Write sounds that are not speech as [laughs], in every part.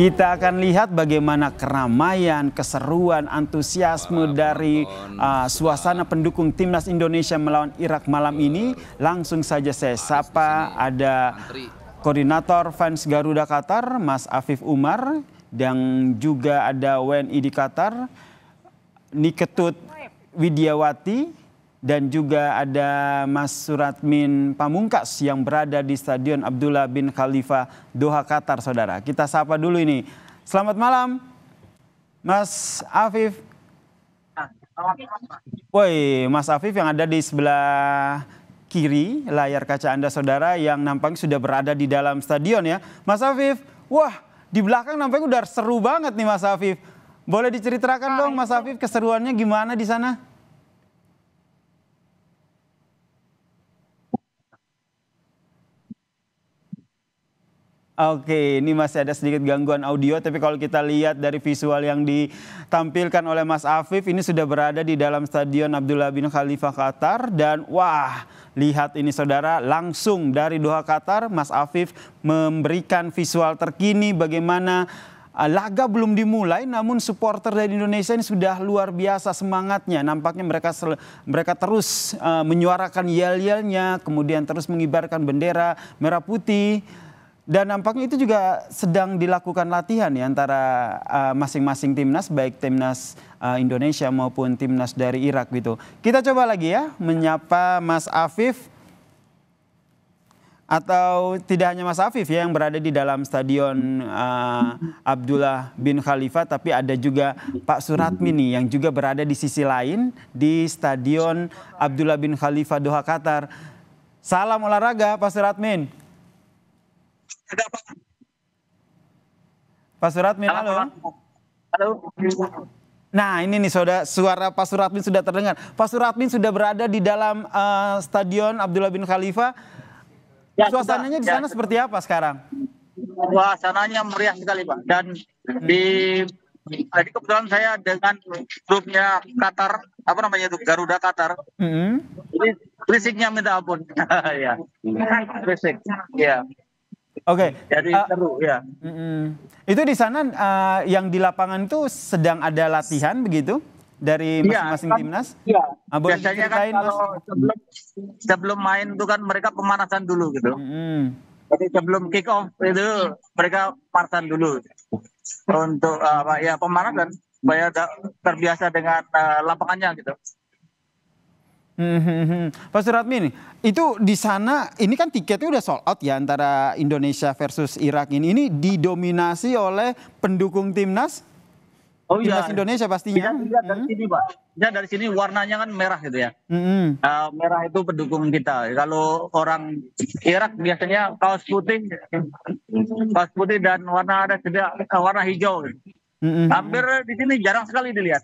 Kita akan lihat bagaimana keramaian, keseruan, antusiasme dari uh, suasana pendukung timnas Indonesia melawan Irak malam ini. Langsung saja saya sapa ada koordinator fans Garuda Qatar, Mas Afif Umar, dan juga ada WNI di Qatar, Niketut Widiawati, dan juga ada Mas Suratmin Pamungkas yang berada di Stadion Abdullah bin Khalifa Doha Qatar Saudara. Kita sapa dulu ini. Selamat malam Mas Afif. Woi, Mas Afif yang ada di sebelah kiri layar kaca Anda Saudara yang nampaknya sudah berada di dalam stadion ya. Mas Afif, wah di belakang nampaknya udah seru banget nih Mas Afif. Boleh diceritakan dong Mas Afif keseruannya gimana di sana? Oke, ini masih ada sedikit gangguan audio, tapi kalau kita lihat dari visual yang ditampilkan oleh Mas Afif, ini sudah berada di dalam Stadion Abdullah bin Khalifah Qatar. Dan wah, lihat ini saudara, langsung dari Doha Qatar, Mas Afif memberikan visual terkini bagaimana eh, Laga belum dimulai, namun supporter dari Indonesia ini sudah luar biasa semangatnya. Nampaknya mereka mereka terus uh, menyuarakan yel-yelnya, kemudian terus mengibarkan bendera merah putih. Dan nampaknya itu juga sedang dilakukan latihan ya antara eh, masing-masing uh, timnas baik timnas uh, Indonesia maupun timnas dari Irak gitu. Kita coba lagi ya menyapa Mas Afif atau tidak hanya Mas Afif ya yang berada di dalam stadion uh, Abdullah bin Khalifah tapi ada juga Pak Suratmi nih yang juga berada di sisi lain di stadion Abdullah bin Khalifa Doha Qatar. Salam olahraga Pak Suratmin ada apa? Pak Suratmin, halo. Halo. Nah, ini nih saudara, suara Pak Suratmin sudah terdengar. Pak Suratmin sudah berada di dalam uh, stadion Abdullah bin Khalifa. Ya, Suasananya sudah, di sana ya. seperti apa sekarang? Suasananya meriah sekali, Pak. Dan hmm. di tadi kebetulan saya dengan grupnya Qatar, apa namanya itu Garuda Qatar. Mm -hmm. Ini Risiknya minta ampun. [laughs] ya. Risik. Ya. Oke. Okay. Jadi uh, seru ya. Mm -mm. Itu di sana uh, yang di lapangan itu sedang ada latihan begitu dari iya, masing-masing ya, kan, timnas? Iya. Ah, Biasanya kan kalau mas? sebelum sebelum main itu kan mereka pemanasan dulu gitu. Mm -hmm. Jadi sebelum kick off itu mereka partan dulu untuk eh, apa uh, ya pemanasan supaya terbiasa dengan uh, lapangannya gitu. Mhm, mhm. Pak Pastor itu di sana ini kan tiketnya udah sold out ya antara Indonesia versus Irak ini. Ini didominasi oleh pendukung timnas? Oh iya. Timnas Indonesia pastinya. Iya, iya dari hmm. sini Pak. Ya dari sini warnanya kan merah gitu ya. Hmm. Uh, merah itu pendukung kita. Kalau orang Irak biasanya kaos putih, kaos putih dan warna ada tidak warna hijau. Hmm. Hampir di sini jarang sekali dilihat.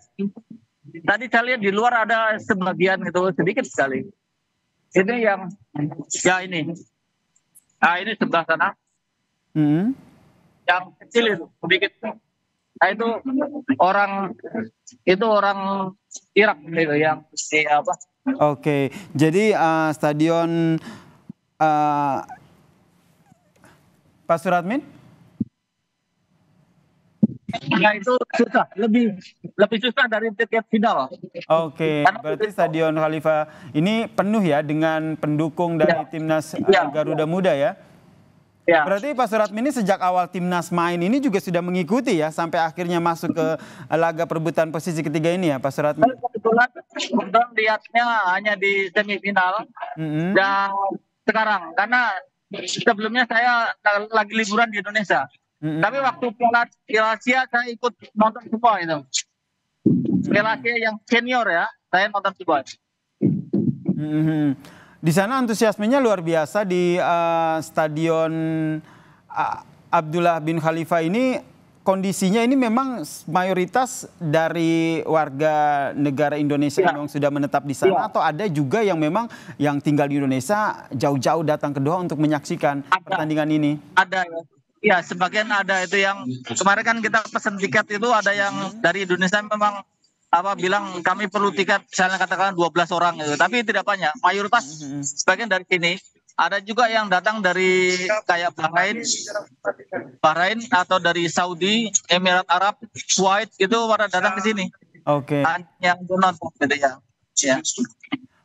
Tadi saya lihat di luar ada sebagian itu sedikit sekali. Ini yang ya ini. Ah ini sebelah sana. Hmm. Yang kecil itu sedikit. Nah, itu orang itu orang Irak gitu yang di apa? Oke, jadi uh, stadion uh, Pak Suratmin? nah, itu susah lebih lebih susah dari tiket final. Oke, okay, berarti Stadion Khalifa ini penuh ya dengan pendukung dari ya. timnas ya. Garuda Muda ya. Ya. Berarti Pak Suratmi ini sejak awal timnas main ini juga sudah mengikuti ya sampai akhirnya masuk ke laga perebutan posisi ketiga ini ya Pak Suratmi. Kebetulan kebetulan lihatnya hanya di semifinal mm -hmm. dan sekarang karena sebelumnya saya lagi liburan di Indonesia. Hmm. Tapi waktu Piala Piala Asia saya ikut nonton semua itu. Piala Asia yang senior ya, saya nonton semua. Hmm. Di sana antusiasmenya luar biasa di uh, stadion uh, Abdullah bin Khalifa ini kondisinya ini memang mayoritas dari warga negara Indonesia ya. yang sudah menetap di sana ya. atau ada juga yang memang yang tinggal di Indonesia jauh-jauh datang ke Doha untuk menyaksikan ada. pertandingan ini? Ada ya Ya, sebagian ada itu yang kemarin kan kita pesen tiket itu ada yang dari Indonesia memang apa bilang kami perlu tiket misalnya katakan 12 orang gitu, tapi tidak banyak. Mayoritas sebagian dari sini ada juga yang datang dari kayak Bahrain, Bahrain atau dari Saudi, Emirat Arab, Kuwait itu pada datang ke sini. Oke. Okay. Yang nonton gitu ya. ya.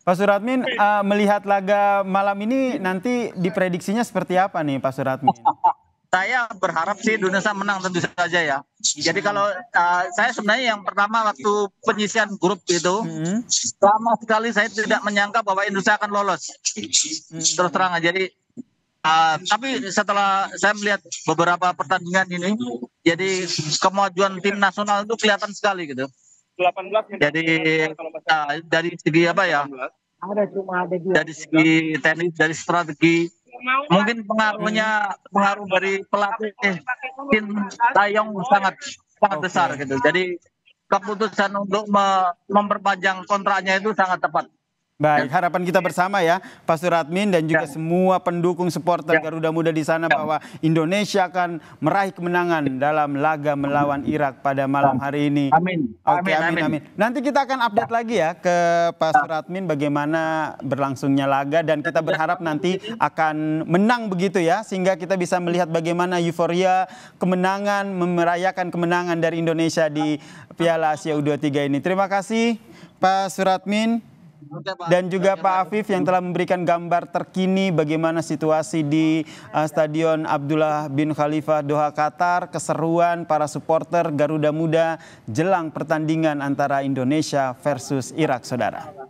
Pak Suratmin uh, melihat laga malam ini nanti diprediksinya seperti apa nih Pak Suratmin? [laughs] saya berharap sih Indonesia menang tentu saja ya. Jadi kalau uh, saya sebenarnya yang pertama waktu penyisian grup itu hmm. sama sekali saya tidak menyangka bahwa Indonesia akan lolos. Hmm. Terus terang aja. Jadi uh, tapi setelah saya melihat beberapa pertandingan ini, jadi kemajuan tim nasional itu kelihatan sekali gitu. 18 Jadi uh, dari segi apa ya? Ada cuma ada Dari segi teknis, dari strategi, mungkin pengaruhnya pengaruh dari pelatih Tim Tayong sangat sangat besar gitu. Jadi keputusan untuk memperpanjang kontraknya itu sangat tepat. Baik, harapan kita bersama ya, Pak Suratmin dan juga ya. semua pendukung supporter ya. Garuda Muda di sana ya. bahwa Indonesia akan meraih kemenangan ya. dalam laga melawan Irak pada malam ya. hari ini. Amin. Oke, okay, amin, amin, amin. Nanti kita akan update ya. lagi ya ke Pak Suratmin bagaimana berlangsungnya laga dan kita berharap nanti akan menang begitu ya sehingga kita bisa melihat bagaimana euforia kemenangan merayakan kemenangan dari Indonesia di Piala Asia U23 ini. Terima kasih Pak Suratmin dan juga Pak Afif yang telah memberikan gambar terkini bagaimana situasi di uh, Stadion Abdullah bin Khalifah Doha Qatar, keseruan para supporter Garuda Muda jelang pertandingan antara Indonesia versus Irak, saudara.